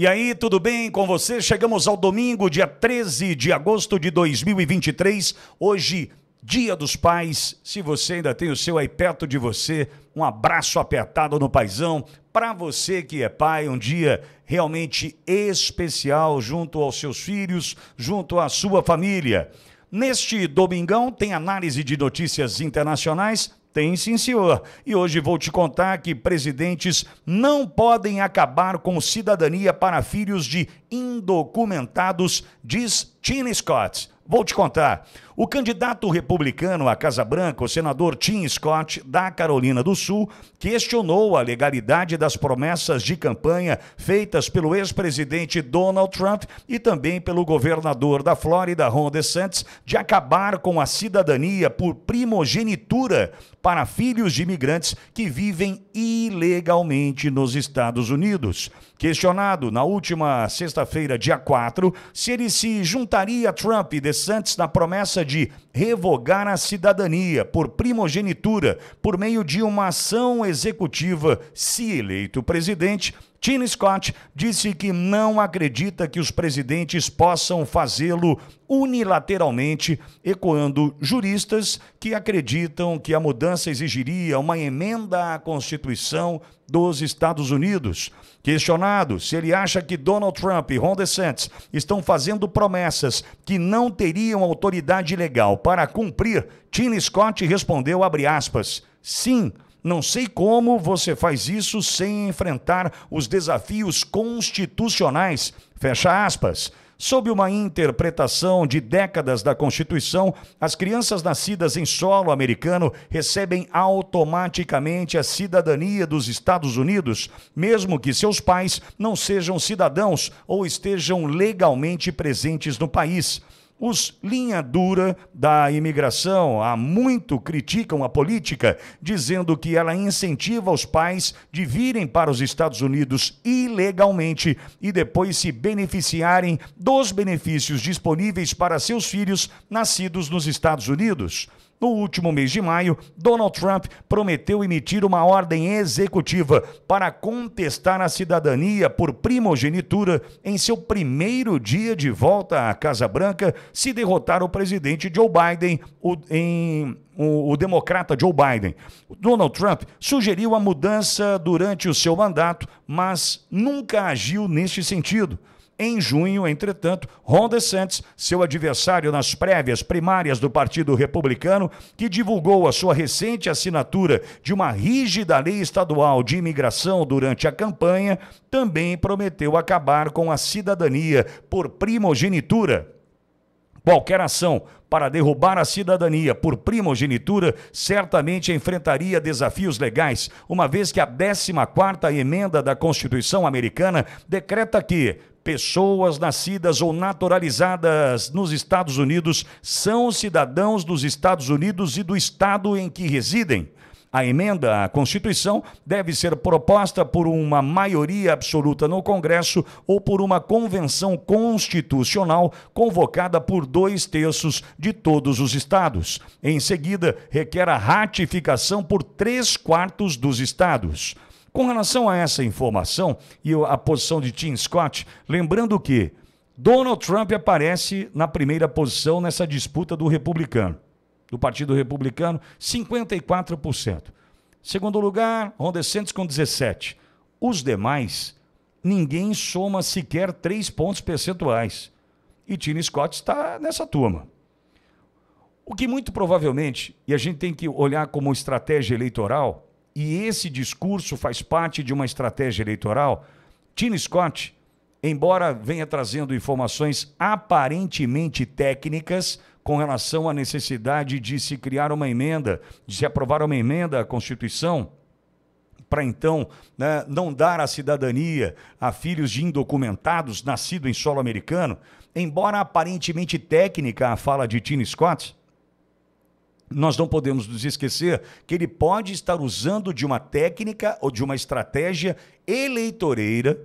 E aí, tudo bem com você? Chegamos ao domingo, dia 13 de agosto de 2023. Hoje, Dia dos Pais. Se você ainda tem o seu aí perto de você, um abraço apertado no paizão. Para você que é pai, um dia realmente especial junto aos seus filhos, junto à sua família. Neste domingão tem análise de notícias internacionais, tem sim, senhor. E hoje vou te contar que presidentes não podem acabar com cidadania para filhos de indocumentados, diz Tina Scott. Vou te contar. O candidato republicano à Casa Branca, o senador Tim Scott, da Carolina do Sul, questionou a legalidade das promessas de campanha feitas pelo ex-presidente Donald Trump e também pelo governador da Flórida, Ron DeSantis, de acabar com a cidadania por primogenitura para filhos de imigrantes que vivem ilegalmente nos Estados Unidos. Questionado na última sexta-feira, dia 4, se ele se juntaria a Trump e DeSantis interessantes na promessa de revogar a cidadania por primogenitura por meio de uma ação executiva, se eleito presidente, Tim Scott disse que não acredita que os presidentes possam fazê-lo unilateralmente, ecoando juristas que acreditam que a mudança exigiria uma emenda à Constituição dos Estados Unidos. Questionado se ele acha que Donald Trump e Ron DeSantis estão fazendo promessas que não teriam autoridade legal para cumprir, Tim Scott respondeu, aspas, sim, não sei como você faz isso sem enfrentar os desafios constitucionais. Fecha aspas. Sob uma interpretação de décadas da Constituição, as crianças nascidas em solo americano recebem automaticamente a cidadania dos Estados Unidos, mesmo que seus pais não sejam cidadãos ou estejam legalmente presentes no país os linha dura da imigração há muito criticam a política, dizendo que ela incentiva os pais de virem para os Estados Unidos ilegalmente e depois se beneficiarem dos benefícios disponíveis para seus filhos nascidos nos Estados Unidos. No último mês de maio, Donald Trump prometeu emitir uma ordem executiva para contestar a cidadania por primogenitura em seu primeiro dia de volta à Casa Branca, se derrotar o presidente Joe Biden em o, o, democrata Joe Biden. Donald Trump sugeriu a mudança durante o seu mandato, mas nunca agiu neste sentido. Em junho, entretanto, Ron DeSantis, seu adversário nas prévias primárias do Partido Republicano, que divulgou a sua recente assinatura de uma rígida lei estadual de imigração durante a campanha, também prometeu acabar com a cidadania por primogenitura. Qualquer ação para derrubar a cidadania por primogenitura certamente enfrentaria desafios legais, uma vez que a 14ª emenda da Constituição americana decreta que Pessoas nascidas ou naturalizadas nos Estados Unidos são cidadãos dos Estados Unidos e do estado em que residem. A emenda à Constituição deve ser proposta por uma maioria absoluta no Congresso ou por uma convenção constitucional convocada por dois terços de todos os estados. Em seguida, requer a ratificação por três quartos dos estados. Com relação a essa informação e a posição de Tim Scott, lembrando que Donald Trump aparece na primeira posição nessa disputa do republicano, do Partido Republicano, 54%. Segundo lugar, Ron DeSantis com 17. Os demais, ninguém soma sequer 3 pontos percentuais. E Tim Scott está nessa turma. O que muito provavelmente, e a gente tem que olhar como estratégia eleitoral, e esse discurso faz parte de uma estratégia eleitoral. Tina Scott, embora venha trazendo informações aparentemente técnicas com relação à necessidade de se criar uma emenda, de se aprovar uma emenda à Constituição, para então né, não dar a cidadania a filhos de indocumentados nascidos em solo americano, embora aparentemente técnica a fala de Tina Scott, nós não podemos nos esquecer que ele pode estar usando de uma técnica ou de uma estratégia eleitoreira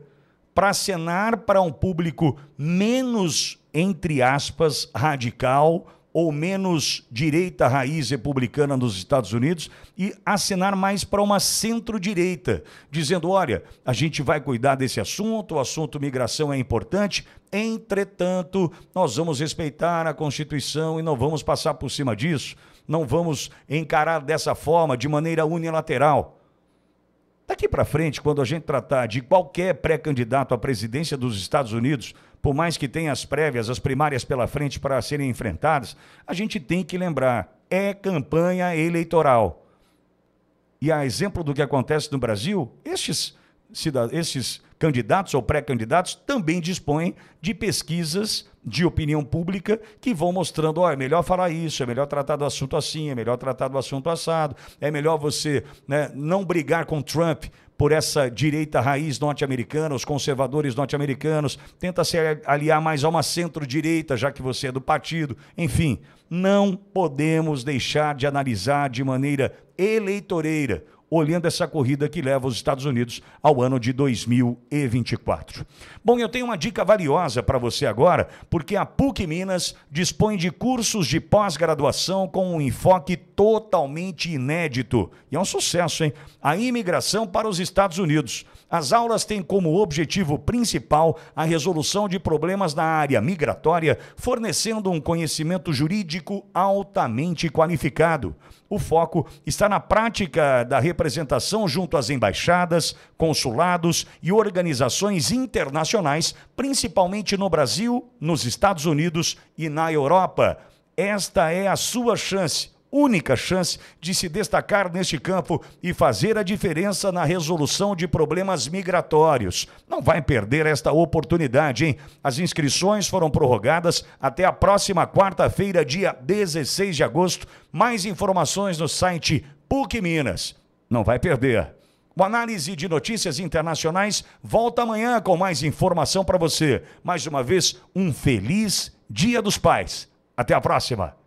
para acenar para um público menos, entre aspas, radical ou menos direita raiz republicana nos Estados Unidos e acenar mais para uma centro-direita, dizendo: olha, a gente vai cuidar desse assunto, o assunto migração é importante, entretanto, nós vamos respeitar a Constituição e não vamos passar por cima disso não vamos encarar dessa forma, de maneira unilateral. Daqui para frente, quando a gente tratar de qualquer pré-candidato à presidência dos Estados Unidos, por mais que tenha as prévias, as primárias pela frente para serem enfrentadas, a gente tem que lembrar: é campanha eleitoral. E a exemplo do que acontece no Brasil, estes esses candidatos ou pré-candidatos também dispõem de pesquisas de opinião pública que vão mostrando, ó, oh, é melhor falar isso, é melhor tratar do assunto assim, é melhor tratar do assunto assado, é melhor você né, não brigar com Trump por essa direita raiz norte-americana, os conservadores norte-americanos, tenta se aliar mais a uma centro-direita, já que você é do partido. Enfim, não podemos deixar de analisar de maneira eleitoreira olhando essa corrida que leva os Estados Unidos ao ano de 2024. Bom, eu tenho uma dica valiosa para você agora, porque a PUC Minas dispõe de cursos de pós-graduação com um enfoque totalmente inédito. E é um sucesso, hein? A imigração para os Estados Unidos. As aulas têm como objetivo principal a resolução de problemas na área migratória, fornecendo um conhecimento jurídico altamente qualificado. O foco está na prática da representação representação junto às embaixadas, consulados e organizações internacionais, principalmente no Brasil, nos Estados Unidos e na Europa. Esta é a sua chance única chance de se destacar neste campo e fazer a diferença na resolução de problemas migratórios. Não vai perder esta oportunidade, hein? As inscrições foram prorrogadas até a próxima quarta-feira, dia 16 de agosto. Mais informações no site PUC Minas. Não vai perder. O Análise de Notícias Internacionais volta amanhã com mais informação para você. Mais uma vez, um feliz Dia dos Pais. Até a próxima!